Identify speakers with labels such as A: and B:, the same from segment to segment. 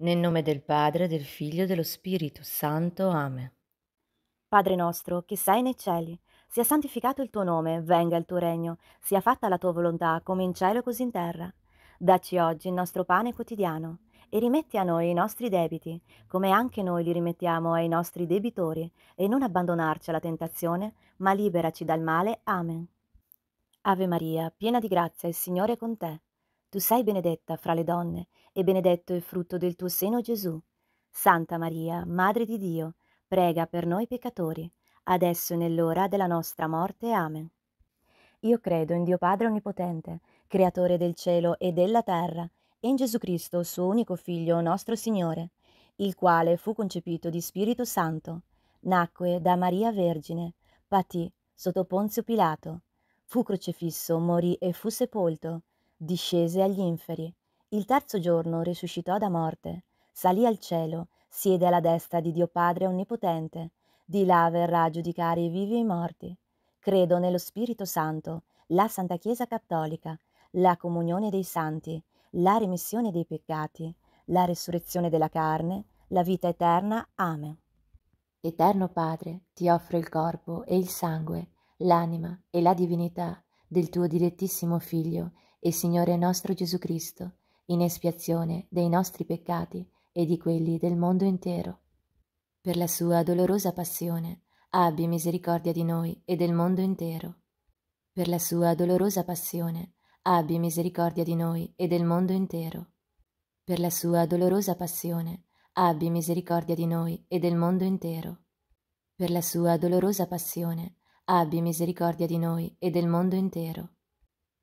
A: Nel nome del Padre, del Figlio e dello Spirito Santo. Amen. Padre nostro, che sei nei cieli, sia santificato il tuo nome, venga il tuo regno, sia fatta la tua volontà, come in cielo e così in terra. Dacci oggi il nostro pane quotidiano e rimetti a noi i nostri debiti, come anche noi li rimettiamo ai nostri debitori, e non abbandonarci alla tentazione, ma liberaci dal male. Amen. Ave Maria, piena di grazia, il Signore è con te. Tu sei benedetta fra le donne, e benedetto è il frutto del tuo seno Gesù. Santa Maria, Madre di Dio, prega per noi peccatori, adesso e nell'ora della nostra morte. Amen. Io credo in Dio Padre Onnipotente, Creatore del cielo e della terra, e in Gesù Cristo, suo unico Figlio, nostro Signore, il quale fu concepito di Spirito Santo, nacque da Maria Vergine, patì sotto Ponzio Pilato, fu crocifisso, morì e fu sepolto, discese agli inferi. Il terzo giorno risuscitò da morte, salì al cielo, siede alla destra di Dio Padre Onnipotente, di là verrà a giudicare i vivi e i morti. Credo nello Spirito Santo, la Santa Chiesa Cattolica, la comunione dei santi, la remissione dei peccati, la resurrezione della carne, la vita eterna. Amen. Eterno Padre, ti offro
B: il corpo e il sangue, l'anima e la divinità del tuo direttissimo Figlio, e Signore nostro Gesù Cristo, in espiazione dei nostri peccati e di quelli del mondo intero. Per la sua dolorosa passione, abbi misericordia di noi e del mondo intero. Per la sua dolorosa passione, abbi misericordia di noi e del mondo intero. Per la sua dolorosa passione, abbi misericordia di noi e del mondo intero. Per la sua dolorosa passione, abbi misericordia di noi e del mondo intero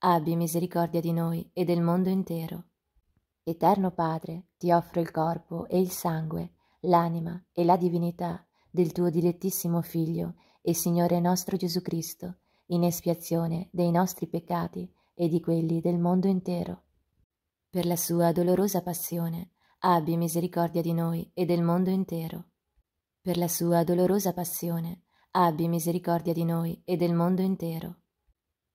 B: abbi misericordia di noi e del mondo intero. Eterno Padre, ti offro il corpo e il sangue, l'anima e la divinità del tuo dilettissimo Figlio e Signore nostro Gesù Cristo, in espiazione dei nostri peccati e di quelli del mondo intero. Per la sua dolorosa passione, abbi misericordia di noi e del mondo intero. Per la sua dolorosa passione, abbi misericordia di noi e del mondo intero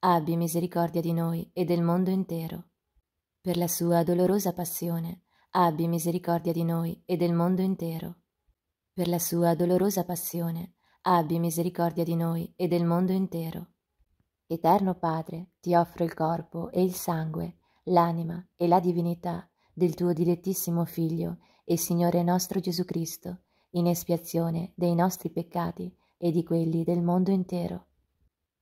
B: abbi misericordia di noi e del mondo intero. Per la sua dolorosa passione, abbi misericordia di noi e del mondo intero. Per la sua dolorosa passione, abbi misericordia di noi e del mondo intero. Eterno Padre, ti offro il corpo e il sangue, l'anima e la divinità del tuo dilettissimo Figlio e Signore nostro Gesù Cristo, in espiazione dei nostri peccati e di quelli del mondo intero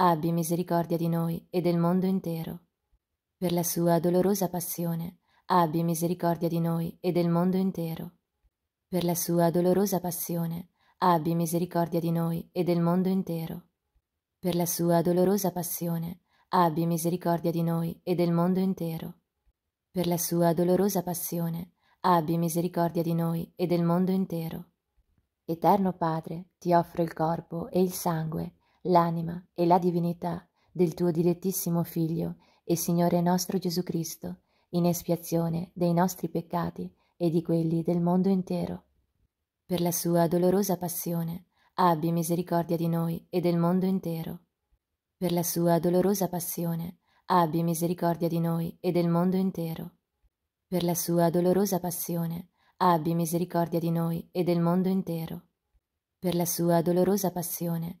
B: abbi misericordia di noi e del mondo intero. Per la sua dolorosa passione, abbi misericordia di noi e del mondo intero. Per la sua dolorosa passione, abbi misericordia di noi e del mondo intero. Per la sua dolorosa passione, abbi misericordia di noi e del mondo intero. Per la sua dolorosa passione, abbi misericordia di noi e del mondo intero. Eterno Padre, ti offro il corpo e il sangue l'anima e la divinità del tuo dilettissimo Figlio e Signore nostro Gesù Cristo, in espiazione dei nostri peccati e di quelli del mondo intero. Per la sua dolorosa passione, abbi misericordia di noi e del mondo intero. Per la sua dolorosa passione, abbi misericordia di noi e del mondo intero. Per la sua dolorosa passione, abbi misericordia di noi e del mondo intero. Per la sua dolorosa passione,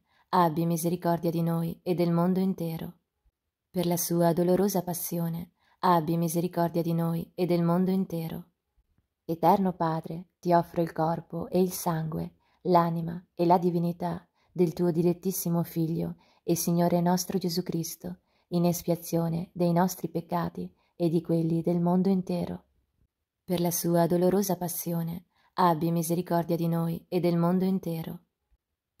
B: abbi misericordia di noi e del mondo intero. Per la sua dolorosa passione, abbi misericordia di noi e del mondo intero. Eterno Padre, ti offro il corpo e il sangue, l'anima e la divinità del tuo dilettissimo Figlio e Signore nostro Gesù Cristo, in espiazione dei nostri peccati e di quelli del mondo intero. Per la sua dolorosa passione, abbi misericordia di noi e del mondo intero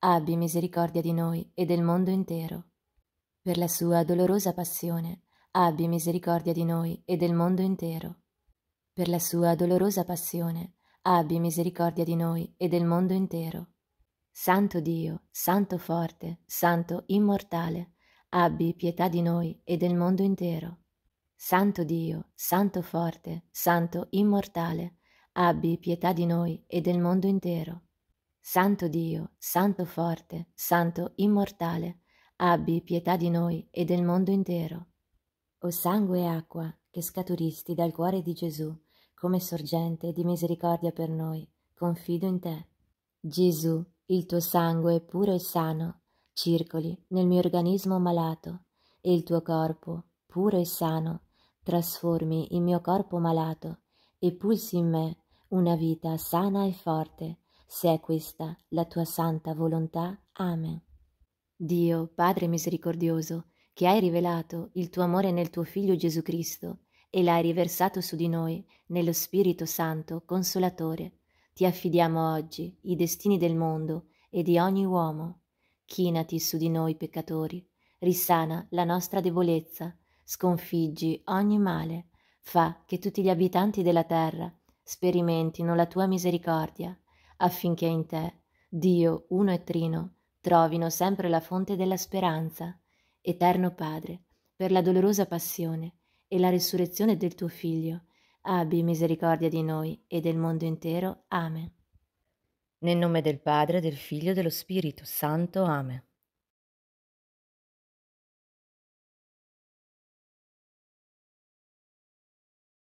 B: abbi misericordia di noi e del mondo intero. Per la sua dolorosa passione, abbi misericordia di noi e del mondo intero. Per la sua dolorosa passione, abbi misericordia di noi e del mondo intero. Santo Dio, Santo forte, Santo immortale, abbi pietà di noi e del mondo intero. Santo Dio, Santo forte, Santo immortale, abbi pietà di noi e del mondo intero. Santo Dio, Santo forte, Santo immortale, abbi pietà di noi e del mondo intero. O sangue e acqua, che scaturisti dal cuore di Gesù, come sorgente di misericordia per noi, confido in te. Gesù, il tuo sangue puro e sano, circoli nel mio organismo malato, e il tuo corpo, puro e sano, trasformi il mio corpo malato e pulsi in me una vita sana e forte, se è questa la tua santa volontà, amen. Dio, Padre misericordioso, che hai rivelato il tuo amore nel tuo Figlio Gesù Cristo e l'hai riversato su di noi nello Spirito Santo Consolatore, ti affidiamo oggi i destini del mondo e di ogni uomo. Chinati su di noi peccatori, risana la nostra debolezza, sconfiggi ogni male, fa che tutti gli abitanti della terra sperimentino la tua misericordia affinché in te, Dio uno e trino, trovino sempre la fonte della speranza. Eterno Padre, per la dolorosa passione e la resurrezione del tuo Figlio, abbi misericordia di noi e del mondo intero. Amen. Nel nome del Padre, del Figlio e dello
A: Spirito Santo. Amen.